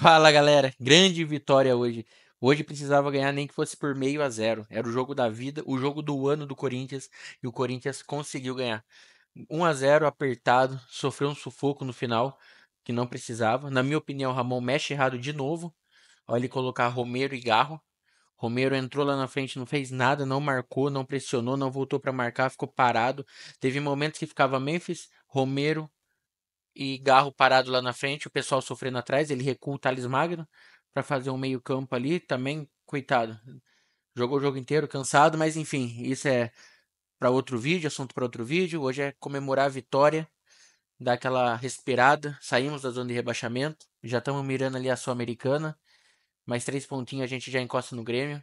Fala galera, grande vitória hoje. Hoje precisava ganhar nem que fosse por meio a zero. Era o jogo da vida, o jogo do ano do Corinthians e o Corinthians conseguiu ganhar. 1 a 0 apertado, sofreu um sufoco no final que não precisava. Na minha opinião, Ramon mexe errado de novo. olha ele colocar Romero e Garro. Romero entrou lá na frente, não fez nada, não marcou, não pressionou, não voltou para marcar, ficou parado. Teve momentos que ficava Memphis, Romero, e Garro parado lá na frente, o pessoal sofrendo atrás, ele recua o Thales Magno para fazer um meio campo ali, também, coitado, jogou o jogo inteiro cansado, mas enfim, isso é para outro vídeo, assunto para outro vídeo, hoje é comemorar a vitória, dar aquela respirada, saímos da zona de rebaixamento, já estamos mirando ali a Sul-Americana, mais três pontinhos a gente já encosta no Grêmio,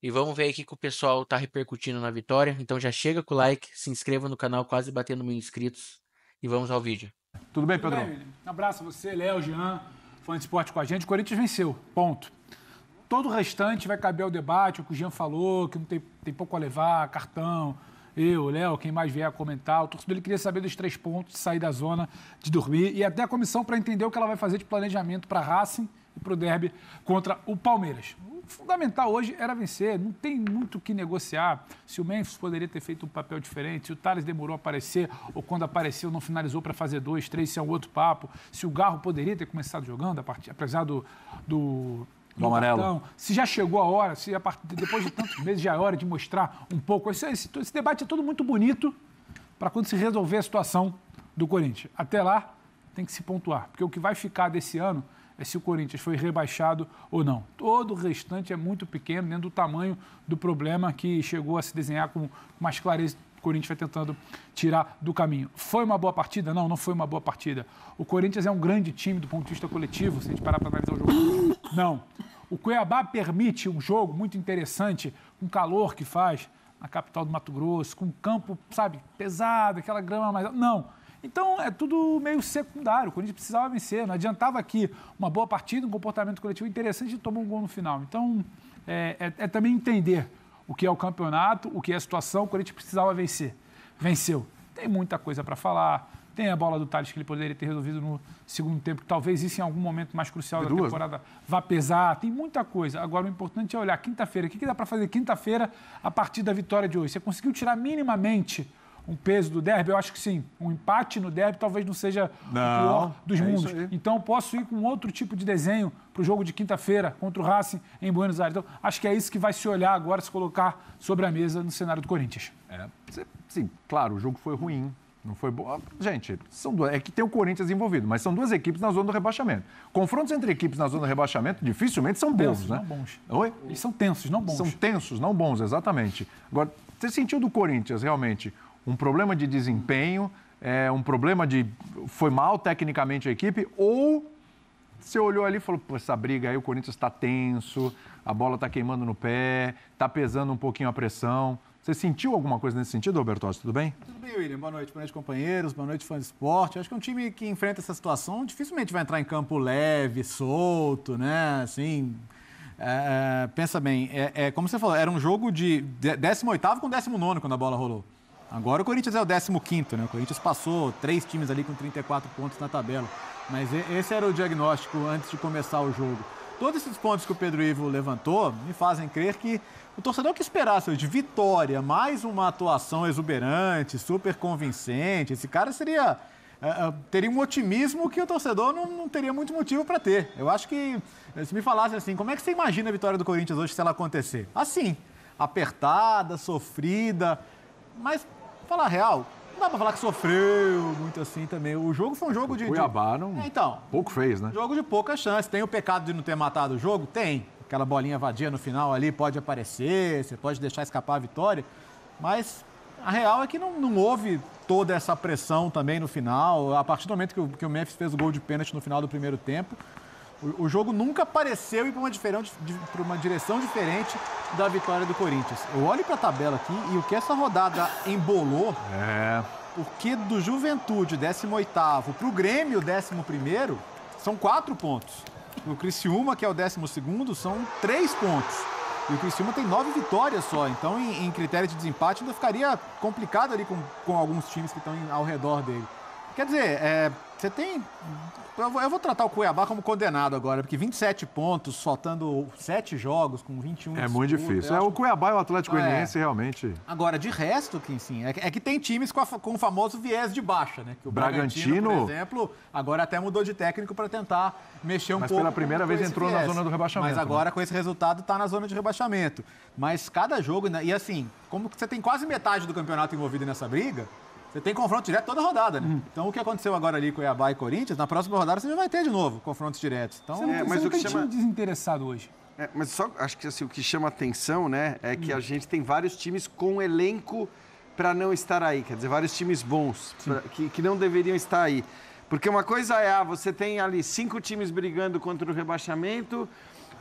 e vamos ver aqui que o pessoal tá repercutindo na vitória. Então já chega com o like, se inscreva no canal, quase batendo mil inscritos e vamos ao vídeo. Tudo bem, Pedro? Tudo bem, um abraço a você, Léo, Jean, fã de esporte com a gente. O Corinthians venceu, ponto. Todo o restante vai caber ao debate, o que o Jean falou, que não tem, tem pouco a levar, cartão, eu, Léo, quem mais vier a comentar. O torcedor ele queria saber dos três pontos, de sair da zona, de dormir, e até a comissão para entender o que ela vai fazer de planejamento para Racing para o derby contra o Palmeiras. O fundamental hoje era vencer, não tem muito o que negociar. Se o Memphis poderia ter feito um papel diferente, se o Thales demorou a aparecer, ou quando apareceu não finalizou para fazer dois, três, se é um outro papo. Se o Garro poderia ter começado jogando, a partir, apesar do, do do amarelo. se já chegou a hora, se a part... depois de tantos meses já é hora de mostrar um pouco. Esse, esse, esse debate é tudo muito bonito para quando se resolver a situação do Corinthians. Até lá, tem que se pontuar, porque o que vai ficar desse ano é se o Corinthians foi rebaixado ou não. Todo o restante é muito pequeno, dentro do tamanho do problema que chegou a se desenhar com mais clareza. O Corinthians vai tentando tirar do caminho. Foi uma boa partida? Não, não foi uma boa partida. O Corinthians é um grande time do ponto de vista coletivo, se a gente parar para analisar o jogo. Não. O Cuiabá permite um jogo muito interessante, com o calor que faz na capital do Mato Grosso, com um campo, sabe, pesado, aquela grama mais. Não. Então é tudo meio secundário. O Corinthians precisava vencer. Não adiantava aqui uma boa partida, um comportamento coletivo interessante e tomar um gol no final. Então é, é, é, também entender o que é o campeonato, o que é a situação. O Corinthians precisava vencer. Venceu. Tem muita coisa para falar. Tem a bola do Thales que ele poderia ter resolvido no segundo tempo. Talvez isso em algum momento mais crucial da né? temporada vá pesar. Tem muita coisa. Agora o importante é olhar quinta-feira. O que, que dá para fazer quinta-feira a partir da vitória de hoje? Você conseguiu tirar minimamente um peso do derby? Eu acho que sim. Um empate no derby talvez não seja não, o pior dos é mundos. Então posso ir com outro tipo de desenho para o jogo de quinta-feira contra o Racing em Buenos Aires. Então acho que é isso que vai se olhar agora, se colocar sobre a mesa no cenário do Corinthians. É, sim, claro, o jogo foi ruim. Não foi bom. Gente, são duas. É que tem o Corinthians envolvido, mas são duas equipes na zona do rebaixamento. Confrontos entre equipes na zona do rebaixamento dificilmente são bons, tensos, né? Não bons. Oi? Eles são tensos, não bons. São tensos, não bons, exatamente. Agora, você sentiu do Corinthians realmente um problema de desempenho, é, um problema de. foi mal tecnicamente a equipe, ou você olhou ali e falou: pô, essa briga aí, o Corinthians está tenso, a bola está queimando no pé, está pesando um pouquinho a pressão. Você sentiu alguma coisa nesse sentido, Roberto? Tudo bem? Tudo bem, William. Boa noite. Boa noite, companheiros. Boa noite, fãs de esporte. Acho que um time que enfrenta essa situação dificilmente vai entrar em campo leve, solto, né? Assim. É, é pensa bem, é, é, como você falou, era um jogo de 18 com 19 quando a bola rolou. Agora o Corinthians é o 15 né? O Corinthians passou três times ali com 34 pontos na tabela. Mas esse era o diagnóstico antes de começar o jogo. Todos esses pontos que o Pedro Ivo levantou me fazem crer que o torcedor que esperasse de vitória, mais uma atuação exuberante, super convincente, esse cara seria é, é, teria um otimismo que o torcedor não, não teria muito motivo para ter. Eu acho que, é, se me falasse assim, como é que você imagina a vitória do Corinthians hoje se ela acontecer? Assim, apertada, sofrida, mas Falar a real, não dá pra falar que sofreu muito assim também. O jogo foi um jogo o de. Cuiabá de... não. É, então. Pouco fez, né? Jogo de pouca chance. Tem o pecado de não ter matado o jogo? Tem. Aquela bolinha vadia no final ali pode aparecer, você pode deixar escapar a vitória. Mas a real é que não, não houve toda essa pressão também no final. A partir do momento que o, que o Memphis fez o gol de pênalti no final do primeiro tempo, o, o jogo nunca pareceu ir para uma, uma, direção diferente da vitória do Corinthians. Eu olho para a tabela aqui e o que essa rodada embolou, é. o que do Juventude, 18 para o Grêmio, 11 são quatro pontos. O Criciúma, que é o 12 são três pontos. E o Criciúma tem nove vitórias só, então em, em, critério de desempate ainda ficaria complicado ali com, com alguns times que estão ao redor dele. Quer dizer, é, você tem. Eu vou tratar o Cuiabá como condenado agora, porque 27 pontos, faltando 7 jogos, com 21 É muito difícil. É, o Cuiabá e o Atlético é. Goianiense é. realmente. Agora, de resto, que sim, é, é, que tem times com, a, com, o famoso viés de baixa, né? Que o Bragantino, Bragantino por exemplo, agora até mudou de técnico para tentar mexer um mas pouco. Mas pela primeira vez entrou viés. na zona do rebaixamento. Mas né? agora, né? com esse resultado, está na zona de rebaixamento. Mas cada jogo, e assim, como você tem quase metade do campeonato envolvido nessa briga, você tem confronto direto toda rodada, né? Hum. Então o que aconteceu agora ali com Cuiabá e Corinthians, na próxima rodada você já vai ter de novo confrontos diretos. Então, você não, é, tá- mas você o que chama... desinteressado hoje. É, mas só acho que assim, o que chama atenção, né, é que hum. a gente tem vários times com elenco para não estar aí, quer dizer, vários times bons pra, que, que não deveriam estar aí. Porque uma coisa é, ah, você tem ali cinco times brigando contra o rebaixamento,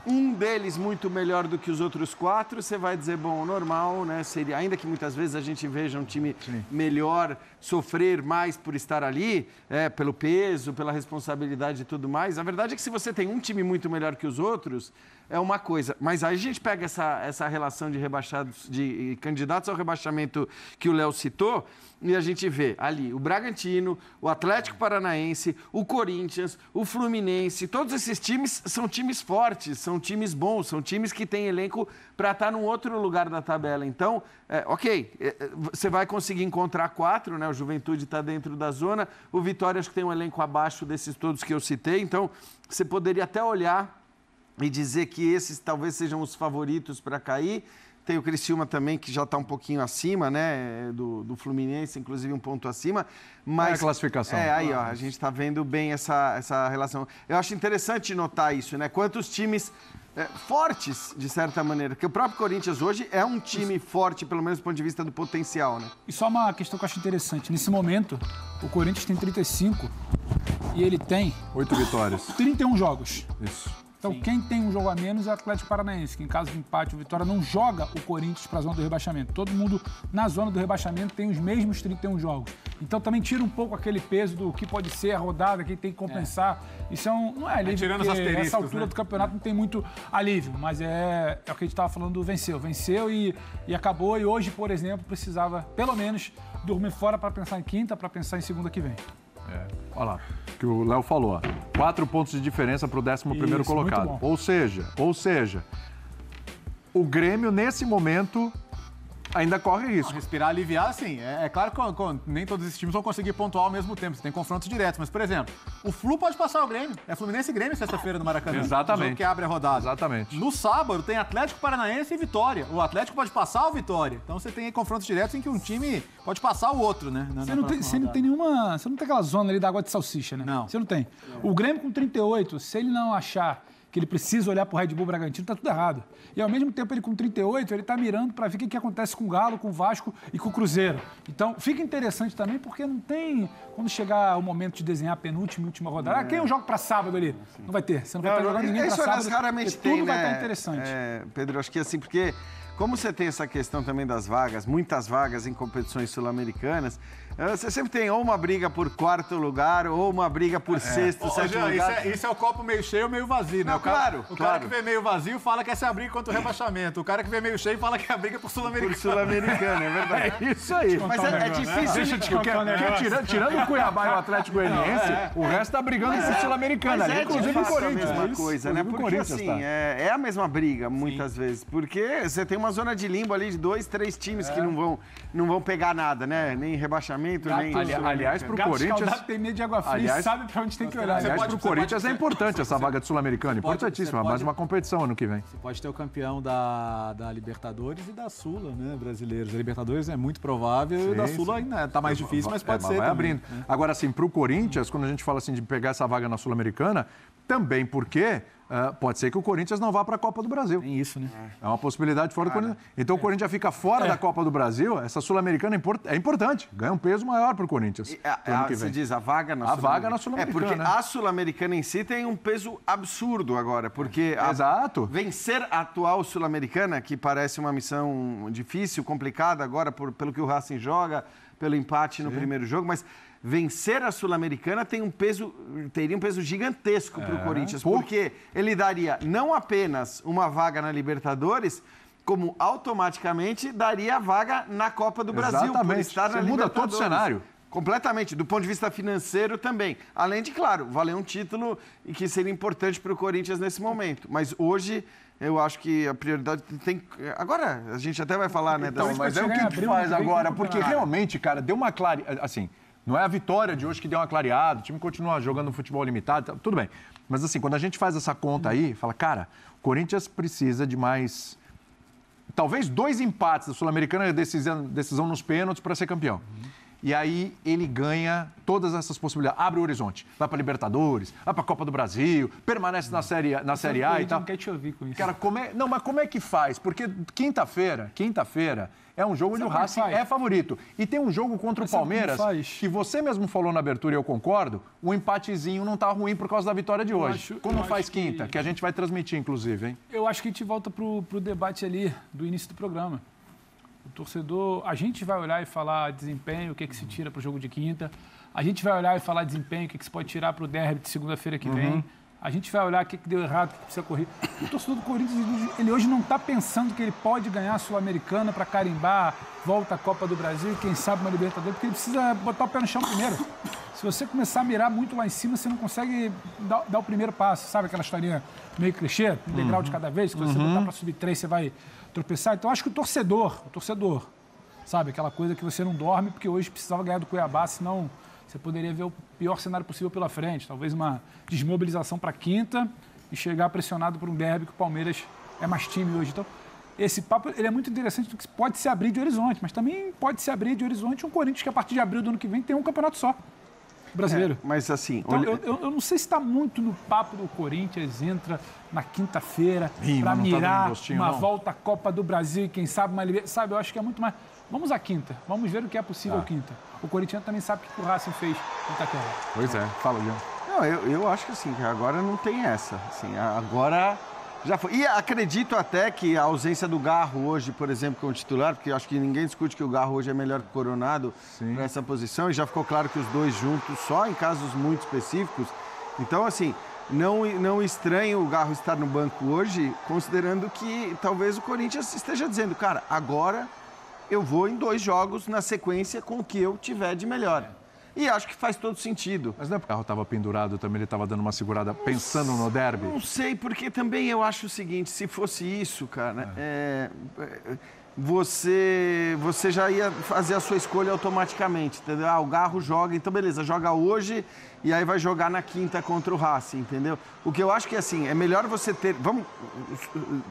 um deles muito melhor do que os outros quatro, você vai dizer, bom, normal, né? Seria, ainda que muitas vezes a gente veja um time Sim. melhor sofrer mais por estar ali, é, pelo peso, pela responsabilidade e tudo mais. A verdade é que se você tem um time muito melhor que os outros, é uma coisa. Mas aí a gente pega essa, essa relação de rebaixados, de candidatos ao rebaixamento que o Léo citou, e a gente vê ali o Bragantino, o Atlético Paranaense, o Corinthians, o Fluminense, todos esses times são times fortes, são são times bons, são times que têm elenco para estar tá num outro lugar da tabela. Então, é, ok, é, é, você vai conseguir encontrar quatro, né? O Juventude está dentro da zona, o Vitória acho que tem um elenco abaixo desses todos que eu citei. Então, você poderia até olhar e dizer que esses talvez sejam os favoritos para cair. Tem o Criciúma também, que já está um pouquinho acima, né? Do, do Fluminense, inclusive um ponto acima. Mas. É a classificação. É, aí, ó, a gente está vendo bem essa, essa relação. Eu acho interessante notar isso, né? Quantos times é, fortes, de certa maneira. Porque o próprio Corinthians hoje é um time forte, pelo menos do ponto de vista do potencial, né? E só uma questão que eu acho interessante. Nesse momento, o Corinthians tem 35 e ele tem... Oito vitórias. 31 jogos. Isso. Então, Sim. quem tem um jogo a menos é o Atlético Paranaense, que em caso de empate ou vitória não joga o Corinthians para a zona do rebaixamento. Todo mundo na zona do rebaixamento tem os mesmos 31 jogos. Então, também tira um pouco aquele peso do que pode ser a rodada, quem tem que compensar. É. Isso é um, não é, é alívio, é porque essa altura né? do campeonato não tem muito alívio, mas é, é o que a gente estava falando, venceu. Venceu e, e acabou. E hoje, por exemplo, precisava, pelo menos, dormir fora para pensar em quinta, para pensar em segunda que vem. É. Olha lá, que o Léo falou. Ó. Quatro pontos de diferença para o 11 colocado. Ou seja, ou seja, o Grêmio, nesse momento, ainda corre risco. Respirar, aliviar, sim. É, é claro que com, nem todos esses times vão conseguir pontuar ao mesmo tempo. Você tem confrontos diretos. Mas, por exemplo, o Flu pode passar o Grêmio. É Fluminense e Grêmio sexta-feira no Maracanã. Exatamente. O que abre a rodada. Exatamente. No sábado tem Atlético Paranaense e Vitória. O Atlético pode passar o Vitória. Então você tem confrontos diretos em que um time pode passar o outro, né? Na, você, não tem, você não tem nenhuma. Você não tem aquela zona ali da água de salsicha, né? Não. Você não tem. O Grêmio com 38, se ele não achar que ele precisa olhar para o Red Bull Bragantino, está tudo errado. E ao mesmo tempo, ele com 38, ele está mirando para ver o que, que acontece com o Galo, com o Vasco e com o Cruzeiro. Então, fica interessante também, porque não tem. Quando chegar o momento de desenhar a penúltima e última rodada, é. ah, quem eu jogo para sábado ali? Não vai ter. Você não, não vai estar jogando ninguém para sábado. Isso raramente tem, tudo né? vai estar interessante. É, Pedro, acho que assim, porque como você tem essa questão também das vagas, muitas vagas em competições sul-americanas, eh, você sempre tem ou uma briga por quarto lugar ou uma briga por é. sexto, sétimo Jean, lugar. Isso é, isso é, o copo meio cheio, meio vazio, né? Não, o cara, claro, o claro. cara que vê meio vazio fala que essa é a briga contra o rebaixamento. O cara que vê meio cheio fala que é a briga por sul-americano. Por sul-americano, é verdade. É isso aí. Mas é, é né? difícil. Deixa eu te um Tirando, o Cuiabá e o Atlético Goianiense, é. o resto tá brigando mas por sul-americano. É, né? inclusive o Corinthians. Assim, é a mesma coisa, né? Porque assim, é, a mesma briga, muitas vezes. Porque você tem uma uma zona de limbo ali de dois, três times é. que não vão, não vão pegar nada, né? Nem rebaixamento, Gato, nem. Ali, aliás, pro Gato Corinthians. tem medo de água fria, aliás, sabe pra onde tem que olhar. Aliás, pode, pro Corinthians pode, é importante essa vaga de sul americana Importantíssima. Pode, mais uma competição ano que vem. Você pode ter o campeão da, da Libertadores e da Sula, né? Brasileiros. A Libertadores é muito provável sim, e da Sula ainda tá mais é, difícil, mas é, pode é, ser. vai abrindo. Né? Agora, assim, pro Corinthians, quando a gente fala assim de pegar essa vaga na Sul-Americana, também porque Uh, pode ser que o Corinthians não vá para a Copa do Brasil. Tem isso, né? É uma possibilidade fora Cara. do Corinthians. Então é. o Corinthians fica fora é. da Copa do Brasil, essa Sul-Americana é, import... é importante, ganha um peso maior para o Corinthians. E, a, a, é, é, você diz a vaga na Sul-Americana. A Sul vaga na Sul-Americana. É, porque né? a Sul-Americana em si tem um peso absurdo agora, porque... A... Exato. Vencer a atual Sul-Americana, que parece uma missão difícil, complicada agora, por, pelo que o Racing joga, pelo empate Sim. no primeiro jogo, mas vencer a Sul-Americana tem um peso, teria um peso gigantesco para o é, Corinthians, porque ele daria não apenas uma vaga na Libertadores, como automaticamente daria a vaga na Copa do Brasil Exatamente. por estar Você na muda todo o cenário. Completamente, do ponto de vista financeiro também. Além de, claro, valer um título que seria importante para o Corinthians nesse momento. Mas hoje eu acho que a prioridade tem. Agora, a gente até vai falar, né? Então, mas é o que, que faz agora, porque realmente, cara, deu uma clareza. Assim, não é a vitória de hoje que deu uma clareada, o time continua jogando futebol limitado, tá, tudo bem. Mas assim, quando a gente faz essa conta aí, fala, cara, o Corinthians precisa de mais. Talvez dois empates da Sul-Americana, decisão, decisão nos pênaltis para ser campeão. Uhum. E aí ele ganha todas essas possibilidades. Abre o horizonte. Vai para Libertadores, vai para Copa do Brasil, permanece na Série, na série A e tal. não quer te ouvir com isso. Cara, como é... Não, mas como é que faz? Porque quinta-feira, quinta-feira, é um jogo onde o é Racing é favorito. E tem um jogo contra Mas o Palmeiras, que, você mesmo falou na abertura e eu concordo, o um empatezinho não está ruim por causa da vitória de hoje. Acho, Como faz quinta? Que... que... a gente vai transmitir, inclusive, hein? Eu acho que a gente volta para o debate ali do início do programa. O torcedor, a gente vai olhar e falar desempenho, o que, é que se tira para o jogo de quinta. A gente vai olhar e falar desempenho, o que, é que se pode tirar para o derby de segunda-feira que uhum. vem. A gente vai olhar o que, é que deu errado, o que é precisa correr. O torcedor do Corinthians, ele hoje não está pensando que ele pode ganhar a Sul-Americana para carimbar, volta à Copa do Brasil e quem sabe uma Libertadores, porque ele precisa botar o pé no chão primeiro se você começar a mirar muito lá em cima, você não consegue dar, dar o primeiro passo, sabe aquela historinha meio clichê, um degrau uhum. de cada vez, que uhum. você botar uhum. para subir três, você vai tropeçar. Então, acho que o torcedor, o torcedor, sabe, aquela coisa que você não dorme, porque hoje precisava ganhar do Cuiabá, senão você poderia ver o pior cenário possível pela frente, talvez uma desmobilização para quinta e chegar pressionado por um derby que o Palmeiras é mais time hoje. Então, esse papo ele é muito interessante porque pode se abrir de horizonte, mas também pode se abrir de horizonte um Corinthians que a partir de abril do ano que vem tem um campeonato só brasileiro. É, mas assim. Então, olha... eu, eu, não sei se está muito no papo do Corinthians, entra na quinta-feira para tá mirar tá gostinho, uma não. volta à Copa do Brasil e quem sabe uma liberdade. Sabe, eu acho que é muito mais. Vamos à quinta, vamos ver o que é possível tá. quinta. O Corinthians também sabe o que o Racing fez no terra. Pois é, fala, Leon. Não, eu, eu acho que assim, que agora não tem essa. Assim, agora já foi. E acredito até que a ausência do Garro hoje, por exemplo, como titular, porque acho que ninguém discute que o Garro hoje é melhor que o Coronado nessa posição, e já ficou claro que os dois juntos, só em casos muito específicos. Então, assim, não, não estranho o Garro estar no banco hoje, considerando que talvez o Corinthians esteja dizendo, cara, agora eu vou em dois jogos na sequência com o que eu tiver de melhor. E acho que faz todo sentido. Mas não é porque o carro estava pendurado também, ele estava dando uma segurada não pensando no derby? Não sei, porque também eu acho o seguinte, se fosse isso, cara, é. É, você, você já ia fazer a sua escolha automaticamente, entendeu? Ah, o Garro joga, então beleza, joga hoje e aí vai jogar na quinta contra o Racing, entendeu? O que eu acho que assim, é melhor você ter. Vamos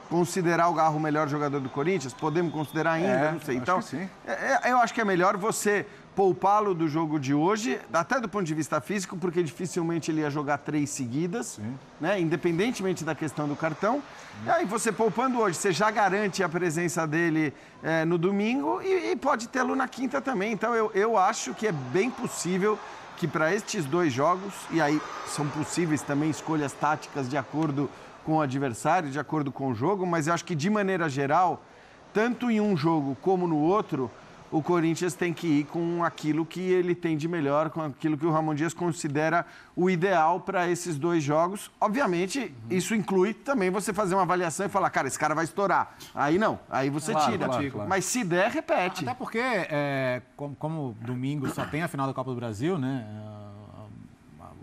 considerar o Garro o melhor jogador do Corinthians? Podemos considerar ainda, é, não sei. Então, é, é, eu acho que é melhor você poupá-lo do jogo de hoje, até do ponto de vista físico, porque dificilmente ele ia jogar três seguidas, né? independentemente da questão do cartão. Sim. E aí você poupando hoje, você já garante a presença dele é, no domingo e, e pode tê-lo na quinta também. Então eu, eu acho que é bem possível que para estes dois jogos, e aí são possíveis também escolhas táticas de acordo com o adversário, de acordo com o jogo, mas eu acho que de maneira geral, tanto em um jogo como no outro, o Corinthians tem que ir com aquilo que ele tem de melhor, com aquilo que o Ramon Dias considera o ideal para esses dois jogos. Obviamente, uhum. isso inclui também você fazer uma avaliação e falar, cara, esse cara vai estourar. Aí não, aí você claro, tira. Claro, claro. Mas se der, repete. Até porque, é, como, como, domingo só tem a final da Copa do Brasil, né?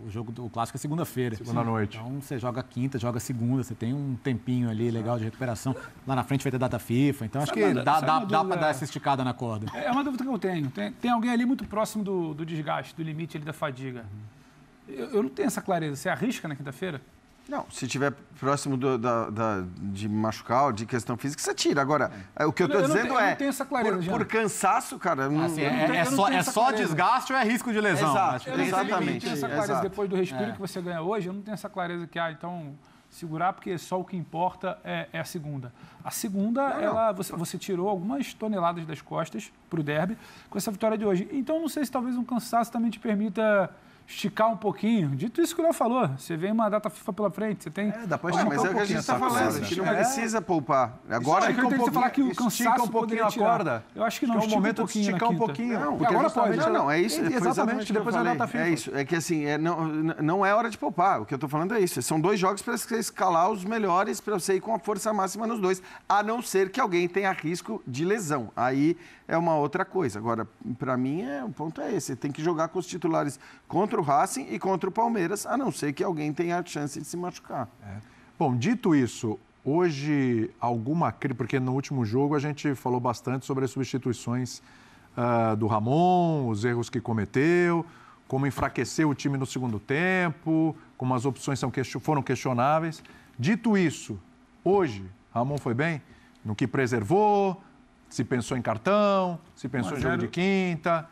o jogo do clássico é segunda-feira. Segunda noite. Então você joga quinta, joga segunda, você tem um tempinho ali legal de recuperação. Lá na frente vai ter data FIFA, então acho que dá, dá, dá para dar essa esticada na corda. É, é uma dúvida que eu tenho. Tem, tem alguém ali muito próximo do, do desgaste, do limite ali da fadiga. Uhum. Eu, eu, não tenho essa clareza. Você arrisca na quinta-feira? Não, se tiver próximo do, da, da, de machucar ou de questão física, você tira. Agora, é, o que eu estou dizendo não, eu é. Não tenho essa clareza, por, por cansaço, cara. Ah, não, assim, é, tenho, é só, é só desgaste ou é risco de lesão? Exato, eu exatamente. não tenho essa clareza depois do respiro é. que você ganha hoje, eu não tenho essa clareza que, ah, então segurar, porque só o que importa é, é a segunda. A segunda, não, ela não. Você, você, tirou algumas toneladas das costas para o derby com essa vitória de hoje. Então, não sei se talvez um cansaço também te permita esticar um pouquinho. Dito isso que o Léo falou, você vem uma data FIFA pela frente, você tem... É, dá pra esticar Mas é o que a gente está falando, a gente não é. precisa poupar. Agora isso, é um pouquinho, falar que o cansaço um pouquinho a corda. Eu acho que não, é estica momento pouquinho esticar um pouquinho. Não, porque agora pode. É não, né? não, é isso. É, exatamente, depois da data é FIFA. É isso, é que assim, é, não, não é hora de poupar, o que eu estou falando é isso. São dois jogos para você escalar os melhores, para você ir com a força máxima nos dois, a não ser que alguém tenha risco de lesão. Aí é uma outra coisa. Agora, para mim, é, o ponto é esse, tem que jogar com os titulares contra o o Racing e contra o Palmeiras, a não ser que alguém tenha a chance de se machucar. É. Bom, dito isso, hoje alguma crise, porque no último jogo a gente falou bastante sobre as substituições uh, do Ramon, os erros que cometeu, como enfraqueceu o time no segundo tempo, como as opções são, foram questionáveis. Dito isso, hoje Ramon foi bem no que preservou, se pensou em cartão, se pensou Mas em jogo de quinta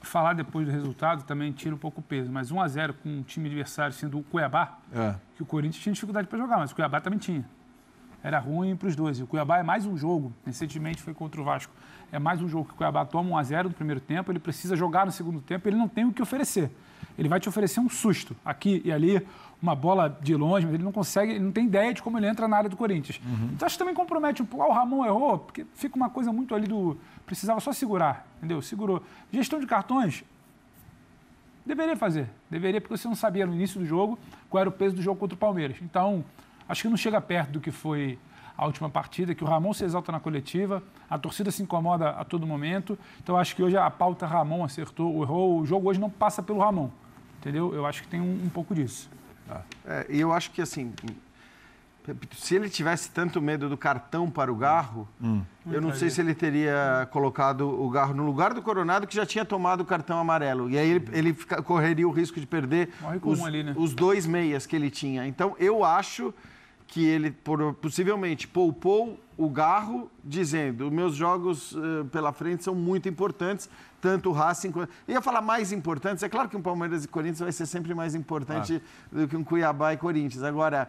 falar depois do resultado também tira um pouco o peso, mas 1 a 0 com um time adversário sendo o Cuiabá, é. que o Corinthians tinha dificuldade para jogar, mas o Cuiabá também tinha. Era ruim para os dois. E o Cuiabá é mais um jogo, recentemente foi contra o Vasco. É mais um jogo que o Cuiabá toma 1 a 0 no primeiro tempo, ele precisa jogar no segundo tempo, ele não tem o que oferecer ele vai te oferecer um susto aqui e ali, uma bola de longe, mas ele não consegue, ele não tem ideia de como ele entra na área do Corinthians. Uhum. Então acho que também compromete um pouco. Ah, o Ramon errou, porque fica uma coisa muito ali do. Precisava só segurar, entendeu? Segurou. Gestão de cartões, deveria fazer. Deveria, porque você não sabia no início do jogo qual era o peso do jogo contra o Palmeiras. Então, acho que não chega perto do que foi a última partida, que o Ramon se exalta na coletiva, a torcida se incomoda a todo momento. Então, acho que hoje a pauta Ramon acertou, errou. O jogo hoje não passa pelo Ramon. Entendeu? Eu acho que tem um, um pouco disso. E ah. é, eu acho que assim, se ele tivesse tanto medo do cartão para o Garro, hum. eu não hum. sei se ele teria colocado o Garro no lugar do Coronado, que já tinha tomado o cartão amarelo. E aí ele, ele fica, correria o risco de perder os, ali, né? os, dois meias que ele tinha. Então, eu acho que ele possivelmente poupou o Garro, dizendo: meus jogos eh, pela frente são muito importantes, tanto o Racing quanto. Ia falar mais importantes, é claro que um Palmeiras e Corinthians vai ser sempre mais importante claro. do que um Cuiabá e Corinthians. Agora,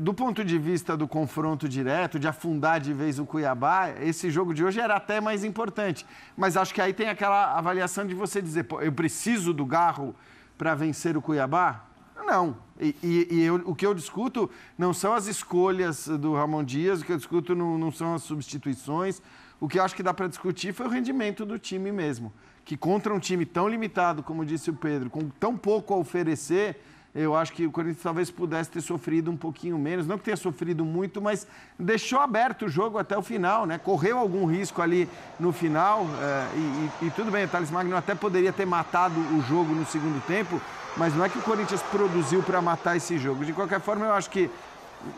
do ponto de vista do confronto direto, de afundar de vez o Cuiabá, esse jogo de hoje era até mais importante. Mas acho que aí tem aquela avaliação de você dizer: eu preciso do Garro para vencer o Cuiabá? Não. E, e, e eu, o que eu discuto não são as escolhas do Ramon Dias, o que eu discuto não, não são as substituições. O que eu acho que dá para discutir foi o rendimento do time mesmo. Que contra um time tão limitado, como disse o Pedro, com tão pouco a oferecer, eu acho que o Corinthians talvez pudesse ter sofrido um pouquinho menos, não que tenha sofrido muito, mas deixou aberto o jogo até o final, né? Correu algum risco ali no final eh, e, e, e tudo bem, o Thales Magno até poderia ter matado o jogo no segundo tempo, mas não é que o Corinthians produziu para matar esse jogo. De qualquer forma, eu acho que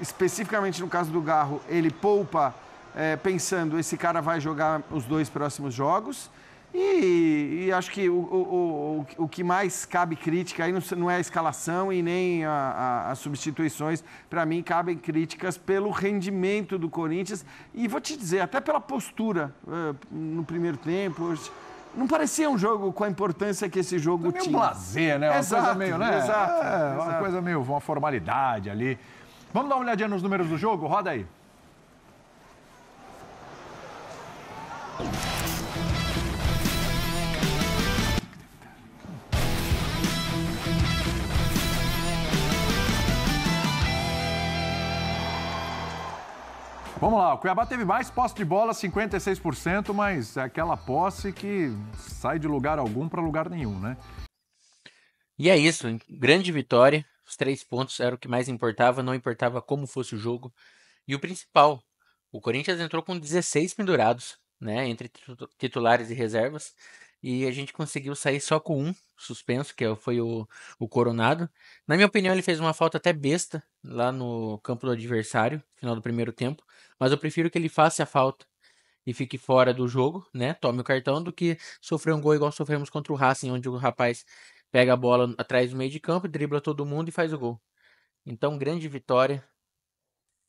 especificamente no caso do Garro, ele poupa é, pensando esse cara vai jogar os dois próximos jogos. E, e acho que o, o, o, o, que mais cabe crítica aí não, não é a escalação e nem a, a, as substituições. Para mim, cabem críticas pelo rendimento do Corinthians e vou te dizer, até pela postura eh, no primeiro tempo. Não parecia um jogo com a importância que esse jogo é tinha. um blazer, né? Uma exato, coisa meio, né? Exato, é, exato. Uma coisa meio, uma formalidade ali. Vamos dar uma olhadinha nos números do jogo? Roda aí. Vamos lá, o Cuiabá teve mais posse de bola, 56%, mas é aquela posse que sai de lugar algum para lugar nenhum, né? E é isso, grande vitória. Os três pontos eram o que mais importava, não importava como fosse o jogo. E o principal, o Corinthians entrou com 16 pendurados, né, entre titulares e reservas, e a gente conseguiu sair só com um suspenso, que é, foi o, o Coronado. Na minha opinião, ele fez uma falta até besta lá no campo do adversário, final do primeiro tempo, mas eu prefiro que ele faça a falta e fique fora do jogo, né? Tome o cartão do que sofrer um gol igual sofremos contra o Racing, onde o rapaz pega a bola atrás do meio de campo, dribla todo mundo e faz o gol. Então, grande vitória.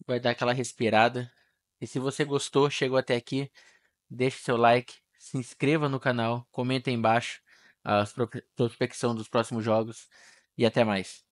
Vai dar aquela respirada. E se você gostou, chegou até aqui, deixe seu like, se inscreva no canal, comenta aí embaixo a prospecção dos próximos jogos e até mais.